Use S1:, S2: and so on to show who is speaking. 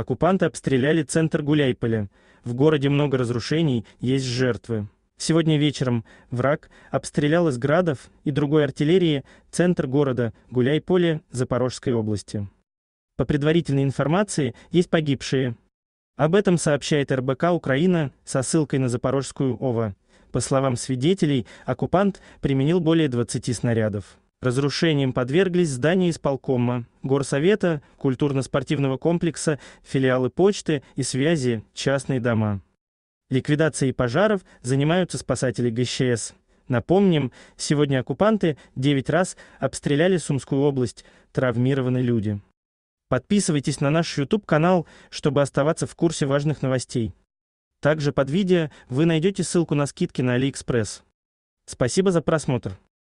S1: Оккупанты обстреляли центр Гуляйполя. В городе много разрушений, есть жертвы. Сегодня вечером враг обстрелял из градов и другой артиллерии центр города Гуляйполе Запорожской области. По предварительной информации, есть погибшие. Об этом сообщает РБК Украина со ссылкой на Запорожскую ОВА. По словам свидетелей, оккупант применил более 20 снарядов. Разрушением подверглись здания исполкома, горсовета, культурно-спортивного комплекса, филиалы почты и связи, частные дома. Ликвидацией пожаров занимаются спасатели ГЧС. Напомним, сегодня оккупанты 9 раз обстреляли Сумскую область, травмированы люди. Подписывайтесь на наш YouTube-канал, чтобы оставаться в курсе важных новостей. Также под видео вы найдете ссылку на скидки на AliExpress. Спасибо за просмотр.